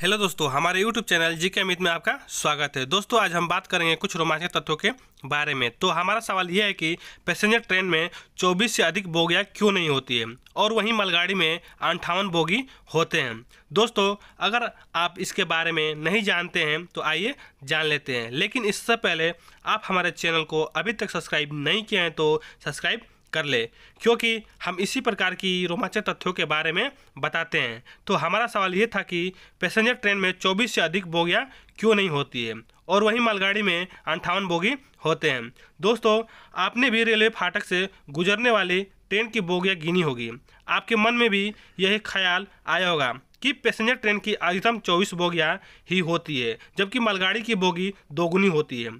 hello दोस्तों हमारे YouTube channel जी के अमित में आपका स्वागत है दोस्तों आज हम बात करेंगे कुछ रोमांचक तत्वों के बारे में तो हमारा सवाल यह है कि पैसेंजर ट्रेन में 24 से अधिक बोगियाँ क्यों नहीं होती है और वहीं मालगाड़ी में अंठावन बोगी होते हैं दोस्तों अगर आप इसके बारे में नहीं जानते हैं तो आइए जान लेते हैं लेकिन इससे पहले आप हमारे चैनल को अभी तक सब्सक्राइब नहीं किए हैं तो सब्सक्राइब कर ले क्योंकि हम इसी प्रकार की रोमांचक तथ्यों के बारे में बताते हैं तो हमारा सवाल ये था कि पैसेंजर ट्रेन में 24 से अधिक बोगियाँ क्यों नहीं होती है और वहीं मालगाड़ी में अंठावन बोगी होते हैं दोस्तों आपने भी रेलवे फाटक से गुजरने वाली ट्रेन की बोगियाँ गिनी होगी आपके मन में भी यही ख्याल आया होगा कि पैसेंजर ट्रेन की अधिकतम 24 बोगियाँ ही होती है जबकि मालगाड़ी की बोगी दोगुनी होती है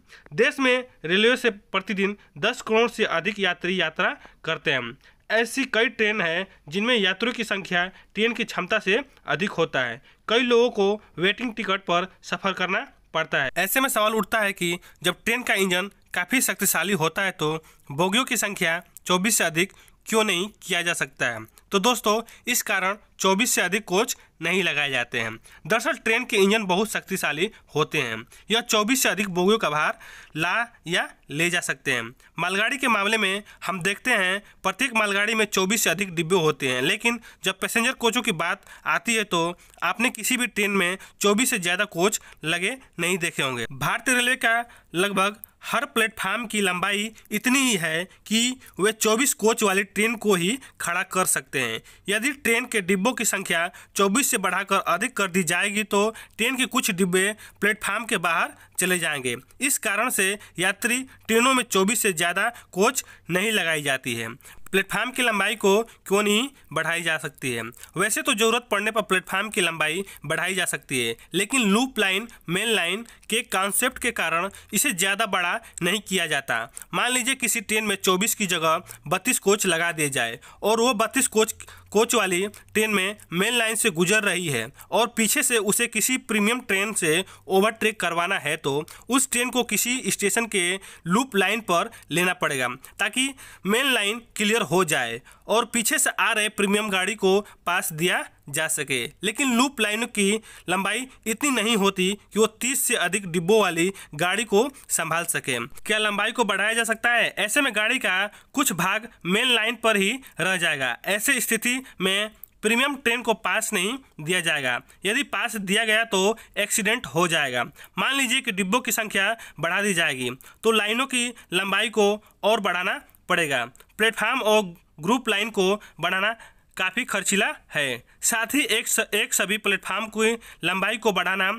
देश में रेलवे से प्रतिदिन 10 करोड़ से अधिक यात्री यात्रा करते हैं ऐसी कई ट्रेन हैं जिनमें यात्रियों की संख्या ट्रेन की क्षमता से अधिक होता है कई लोगों को वेटिंग टिकट पर सफ़र करना पड़ता है ऐसे में सवाल उठता है कि जब ट्रेन का इंजन काफ़ी शक्तिशाली होता है तो बोगियों की संख्या 24 से अधिक क्यों नहीं किया जा सकता है तो दोस्तों इस कारण 24 से अधिक कोच नहीं लगाए जाते हैं दरअसल ट्रेन के इंजन बहुत शक्तिशाली होते हैं यह 24 से अधिक बोगियों का भार ला या ले जा सकते हैं मालगाड़ी के मामले में हम देखते हैं प्रत्येक मालगाड़ी में 24 से अधिक डिब्बे होते हैं लेकिन जब पैसेंजर कोचों की बात आती है तो आपने किसी भी ट्रेन में चौबीस से ज़्यादा कोच लगे नहीं देखे होंगे भारतीय रेलवे का लगभग हर प्लेटफार्म की लंबाई इतनी ही है कि वे 24 कोच वाली ट्रेन को ही खड़ा कर सकते हैं यदि ट्रेन के डिब्बों की संख्या 24 से बढ़ाकर अधिक कर दी जाएगी तो ट्रेन के कुछ डिब्बे प्लेटफार्म के बाहर चले जाएंगे इस कारण से यात्री ट्रेनों में 24 से ज़्यादा कोच नहीं लगाई जाती है प्लेटफार्म की लंबाई को क्यों नहीं बढ़ाई जा सकती है वैसे तो ज़रूरत पड़ने पर प्लेटफार्म की लंबाई बढ़ाई जा सकती है लेकिन लूप लाइन मेन लाइन के कॉन्सेप्ट के कारण इसे ज़्यादा बड़ा नहीं किया जाता मान लीजिए किसी ट्रेन में चौबीस की जगह बत्तीस कोच लगा दिए जाए और वो बत्तीस कोच कोच वाली ट्रेन में मेन लाइन से गुजर रही है और पीछे से उसे किसी प्रीमियम ट्रेन से ओवरटेक करवाना है तो उस ट्रेन को किसी स्टेशन के लूप लाइन पर लेना पड़ेगा ताकि मेन लाइन क्लियर हो जाए और पीछे से आ रहे प्रीमियम गाड़ी को पास दिया जा सके लेकिन लूप लाइन की लंबाई इतनी नहीं होती कि वो तीस से अधिक डिब्बों वाली गाड़ी को संभाल सके क्या लंबाई को बढ़ाया जा सकता है ऐसे में गाड़ी का कुछ भाग मेन लाइन पर ही रह जाएगा ऐसे स्थिति में प्रीमियम ट्रेन को पास नहीं दिया जाएगा यदि पास दिया गया तो एक्सीडेंट हो जाएगा मान लीजिए कि डिब्बों की संख्या बढ़ा दी जाएगी तो लाइनों की लंबाई को और बढ़ाना पड़ेगा प्लेटफार्म और ग्रुप लाइन को बढ़ाना काफ़ी खर्चीला है साथ ही एक स, एक सभी प्लेटफार्म की लंबाई को बढ़ाना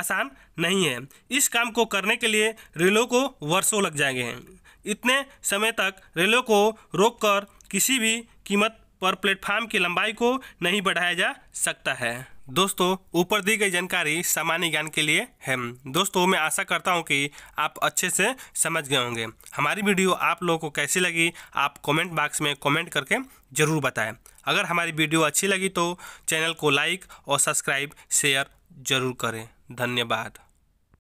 आसान नहीं है इस काम को करने के लिए रेलों को वर्षों लग जाएंगे इतने समय तक रेलों को रोककर किसी भी कीमत पर प्लेटफार्म की लंबाई को नहीं बढ़ाया जा सकता है दोस्तों ऊपर दी गई जानकारी सामान्य ज्ञान के लिए है दोस्तों मैं आशा करता हूं कि आप अच्छे से समझ गए होंगे हमारी वीडियो आप लोगों को कैसी लगी आप कमेंट बॉक्स में कमेंट करके ज़रूर बताएं अगर हमारी वीडियो अच्छी लगी तो चैनल को लाइक और सब्सक्राइब शेयर ज़रूर करें धन्यवाद